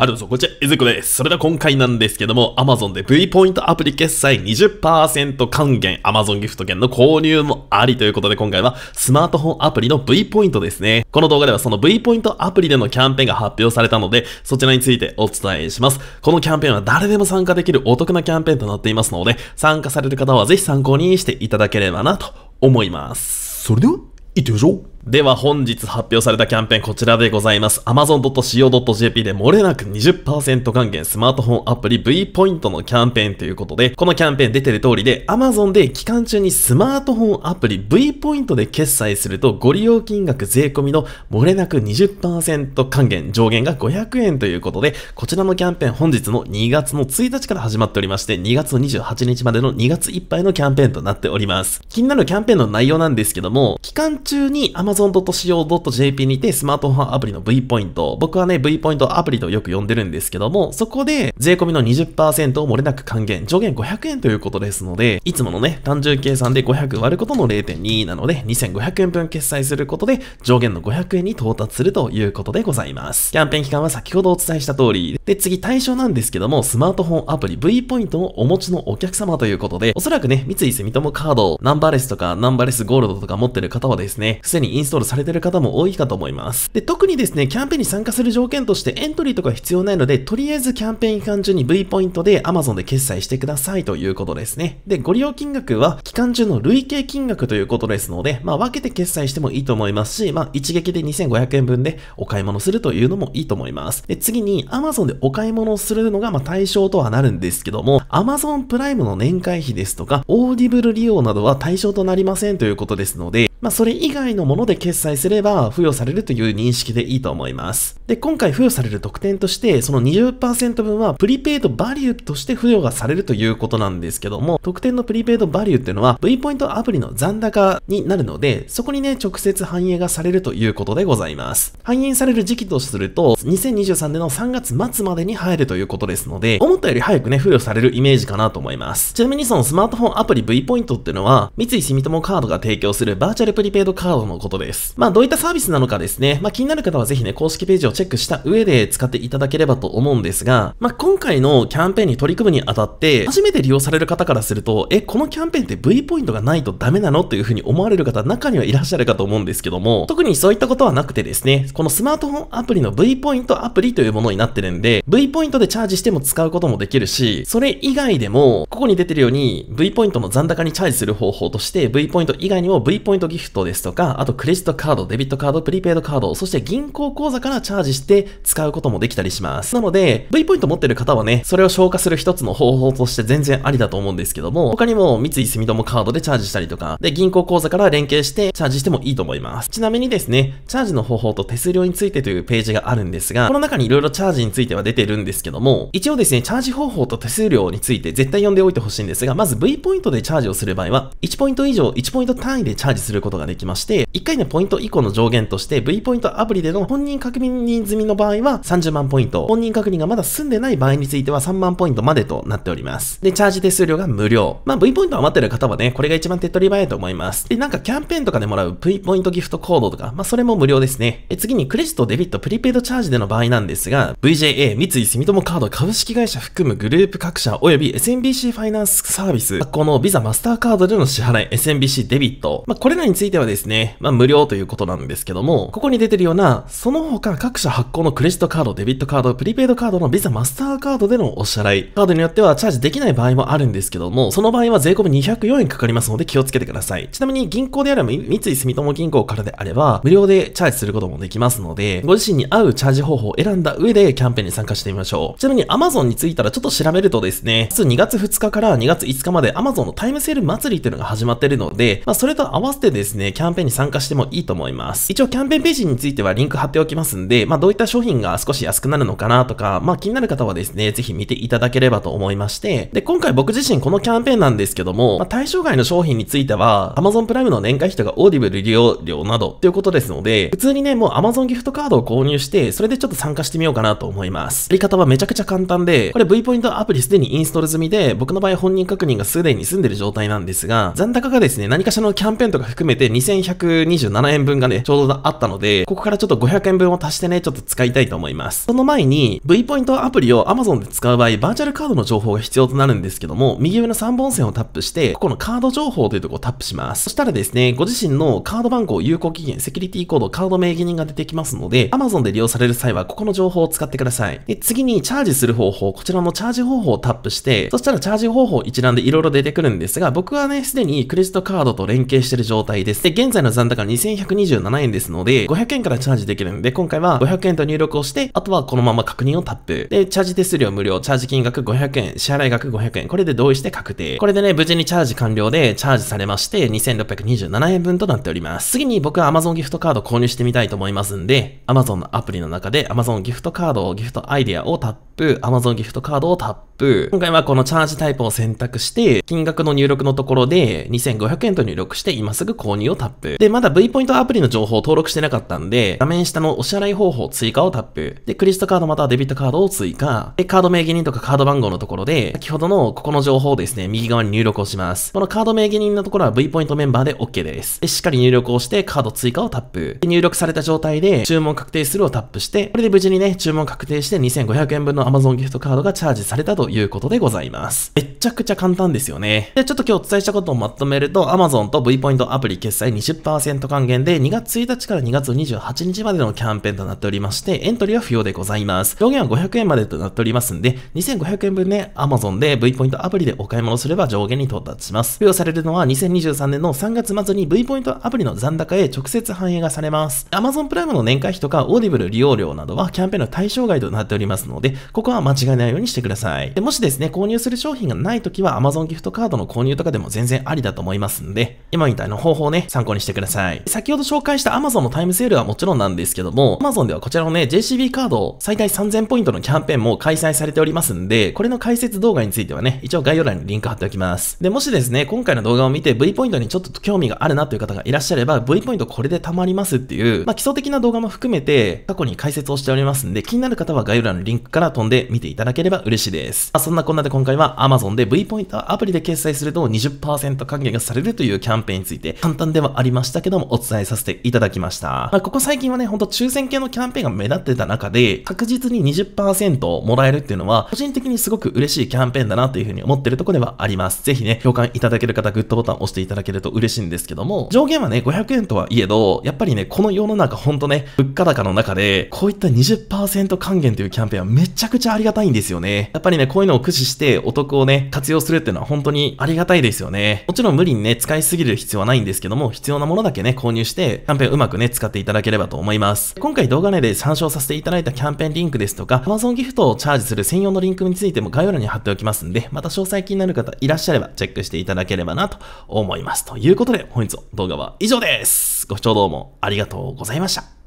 あ、るうぞ、こちら、いずこです。それでは今回なんですけども、Amazon で V ポイントアプリ決済20%還元、Amazon ギフト券の購入もありということで、今回はスマートフォンアプリの V ポイントですね。この動画ではその V ポイントアプリでのキャンペーンが発表されたので、そちらについてお伝えします。このキャンペーンは誰でも参加できるお得なキャンペーンとなっていますので、参加される方はぜひ参考にしていただければなと思います。それでは、行ってみましょうでは本日発表されたキャンペーンこちらでございます。amazon.co.jp で漏れなく20%還元スマートフォンアプリ V ポイントのキャンペーンということで、このキャンペーン出てる通りで、Amazon で期間中にスマートフォンアプリ V ポイントで決済するとご利用金額税込みの漏れなく20%還元上限が500円ということで、こちらのキャンペーン本日の2月の1日から始まっておりまして、2月の28日までの2月いっぱいのキャンペーンとなっております。気になるキャンペーンの内容なんですけども、期間中に Amazon amazon.co.jp にてスマートフォンアプリの V ポイント、僕はね、V ポイントアプリとよく呼んでるんですけども、そこで税込みの20%を漏れなく還元、上限500円ということですので、いつものね、単純計算で500割ることの0.2なので、2500円分決済することで、上限の500円に到達するということでございます。キャンペーン期間は先ほどお伝えした通り、で、次対象なんですけども、スマートフォンアプリ V ポイントをお持ちのお客様ということで、おそらくね、三井住友カード、ナンバーレスとかナンバーレスゴールドとか持ってる方はですね、すでにインストールされてる方も多いかと思います。で、特にですね、キャンペーンに参加する条件としてエントリーとか必要ないので、とりあえずキャンペーン期間中に V ポイントで Amazon で決済してくださいということですね。で、ご利用金額は期間中の累計金額ということですので、まあ分けて決済してもいいと思いますし、まあ一撃で2500円分でお買い物するというのもいいと思います。で、次に Amazon でお買い物をするのがまあ対象とはなるんですけども、Amazon プライムの年会費ですとか、オーディブル利用などは対象となりませんということですので、まあ、それ以外のもので決済すれば付与されるという認識でいいと思います。で、今回付与される特典として、その20%分はプリペイドバリューとして付与がされるということなんですけども、特典のプリペイドバリューっていうのは V ポイントアプリの残高になるので、そこにね、直接反映がされるということでございます。反映される時期とすると、2023年の3月末までに入るということですので、思ったより早くね、付与されるイメージかなと思います。ちなみにそのスマートフォンアプリ V ポイントっていうのは、三井住友カードが提供するバーチャルルプリペイドカードのことです。まあ、どういったサービスなのかですね。まあ、気になる方はぜひね、公式ページをチェックした上で使っていただければと思うんですが、まあ、今回のキャンペーンに取り組むにあたって、初めて利用される方からすると、え、このキャンペーンって V ポイントがないとダメなのというふうに思われる方、中にはいらっしゃるかと思うんですけども、特にそういったことはなくてですね、このスマートフォンアプリの V ポイントアプリというものになってるんで、V ポイントでチャージしても使うこともできるし、それ以外でも、ここに出てるように、V ポイントの残高にチャージする方法として、V ポイント以外にも V ポイントギギフトですとか、あとクレジットカード、デビットカード、プリペイドカード、そして銀行口座からチャージして使うこともできたりします。なので、V ポイント持ってる方はね、それを消化する一つの方法として全然ありだと思うんですけども、他にも三井住友カードでチャージしたりとか、で、銀行口座から連携してチャージしてもいいと思います。ちなみにですね、チャージの方法と手数料についてというページがあるんですが、この中に色々チャージについては出てるんですけども、一応ですね、チャージ方法と手数料について絶対読んでおいてほしいんですが、まず V ポイントでチャージをする場合は、1ポイント以上、1ポイント単位でチャージすることことができまして、1回のポイント以降の上限として V ポイントアプリでの本人確認済みの場合は30万ポイント、本人確認がまだ済んでない場合については3万ポイントまでとなっております。で、チャージ手数料が無料。まあ V ポイント余ってる方はね、これが一番手っ取り早いと思います。で、なんかキャンペーンとかでもらう V ポイントギフトコードとか、まあそれも無料ですね。え次にクレジット、デビット、プリペイドチャージでの場合なんですが、VJA、三井住友カード株式会社含むグループ各社及び SMBC ファイナンスサービス、この Visa マスターカードでの支払い、SMBC デビット、まあこれらにについてはですね、まあ無料ということなんですけども、ここに出てるような、その他各社発行のクレジットカード、デビットカード、プリペイドカードのビザマスターカードでのお支払い、カードによってはチャージできない場合もあるんですけども、その場合は税込204円かかりますので気をつけてください。ちなみに銀行であれば、三井住友銀行からであれば、無料でチャージすることもできますので、ご自身に合うチャージ方法を選んだ上でキャンペーンに参加してみましょう。ちなみに Amazon についたらちょっと調べるとですね、2月2日から2月5日まで Amazon のタイムセール祭りっていうのが始まってるので、まあそれと合わせてですねですね、キャンペーンに参加してもいいと思います。一応キャンペーンページについてはリンク貼っておきますんで、まあどういった商品が少し安くなるのかなとか、まあ気になる方はですね、ぜひ見ていただければと思いまして、で、今回僕自身このキャンペーンなんですけども、まあ、対象外の商品については、Amazon プライムの年会費とかオーディブル利用料などということですので、普通にね、もう Amazon ギフトカードを購入して、それでちょっと参加してみようかなと思います。やり方はめちゃくちゃ簡単で、これ V ポイントアプリすでにインストール済みで、僕の場合本人確認がすでに済んでる状態なんですが、残高がですね、何かしらのキャンペーンとか含めて2127円分がね、ちょうどあったので、ここからちょっと500円分を足してね、ちょっと使いたいと思います。その前に、V ポイントアプリを Amazon で使う場合、バーチャルカードの情報が必要となるんですけども、右上の3本線をタップして、ここのカード情報というところをタップします。そしたらですね、ご自身のカード番号、有効期限、セキュリティコード、カード名義人が出てきますので、Amazon で利用される際は、ここの情報を使ってください。で、次にチャージする方法、こちらのチャージ方法をタップして、そしたらチャージ方法一覧で色々出てくるんですが、僕はね、すでにクレジットカードと連携してる状態で、です。で、現在の残高2127円ですので、500円からチャージできるので、今回は500円と入力をして、あとはこのまま確認をタップ。で、チャージ手数料無料、チャージ金額500円、支払い額500円、これで同意して確定。これでね、無事にチャージ完了で、チャージされまして、2627円分となっております。次に僕は Amazon ギフトカード購入してみたいと思いますんで、Amazon のアプリの中で Amazon ギフトカード、をギフトアイデアをタップ、Amazon ギフトカードをタップ。今回はこのチャージタイプを選択して、金額の入力のところで、2500円と入力して、今すぐ購購入をタップ。で、まだ V ポイントアプリの情報を登録してなかったんで、画面下のお支払い方法追加をタップ。で、クレジットカードまたはデビットカードを追加。で、カード名義人とかカード番号のところで、先ほどのここの情報をですね、右側に入力をします。このカード名義人のところは V ポイントメンバーで OK です。で、しっかり入力をしてカード追加をタップ。で、入力された状態で注文確定するをタップして、これで無事にね、注文確定して2500円分の Amazon ギフトカードがチャージされたということでございます。めちゃくちゃ簡単ですよね。で、ちょっと今日お伝えしたことをまとめると、Amazon と V ポイントアプリ決済20%還元で2月1日から2月28日までのキャンペーンとなっておりまして、エントリーは不要でございます。上限は500円までとなっておりますんで、2500円分で Amazon で V ポイントアプリでお買い物すれば上限に到達します。付与されるのは2023年の3月末に V ポイントアプリの残高へ直接反映がされます。Amazon プライムの年会費とかオーディブル利用料などはキャンペーンの対象外となっておりますので、ここは間違いないようにしてください。でもしですね、購入する商品がない時は Amazon ギフトカードの購入とかでも全然ありだと思いますんで、今みたいな方法をね、参考にしてください。先ほど紹介した Amazon のタイムセールはもちろんなんですけども、Amazon ではこちらのね、JCB カード最大3000ポイントのキャンペーンも開催されておりますんで、これの解説動画についてはね、一応概要欄にリンク貼っておきます。で、もしですね、今回の動画を見て V ポイントにちょっと興味があるなという方がいらっしゃれば、V ポイントこれで貯まりますっていう、まあ、基礎的な動画も含めて過去に解説をしておりますんで、気になる方は概要欄のリンクから飛んで見ていただければ嬉しいです。まあ、そんなこんなで今回は Amazon で V ポイントはアプリで決済すると20%還元がされるというキャンペーンについて簡単ではありましたけども、お伝えさせていただきました。まあ、ここ最近はね、ほんと抽選系のキャンペーンが目立ってた中で、確実に20%もらえるっていうのは、個人的にすごく嬉しいキャンペーンだなというふうに思ってるとこではあります。ぜひね、共感いただける方、グッドボタン押していただけると嬉しいんですけども、上限はね、500円とはいえど、やっぱりね、この世の中ほんとね、物価高の中で、こういった20%還元というキャンペーンはめちゃくちゃありがたいんですよね。やっぱりね、こういうのを駆使してお得をね、活用するっていうのは本当にありがたいですよね。もちろん無理にね、使いすぎる必要はないんですけどけども、必要なものだけね、購入して、キャンペーンうまくね、使っていただければと思います。今回動画内で参照させていただいたキャンペーンリンクですとか、Amazon ギフトをチャージする専用のリンクについても概要欄に貼っておきますんで、また詳細気になる方いらっしゃればチェックしていただければなと思います。ということで、本日の動画は以上です。ご視聴どうもありがとうございました。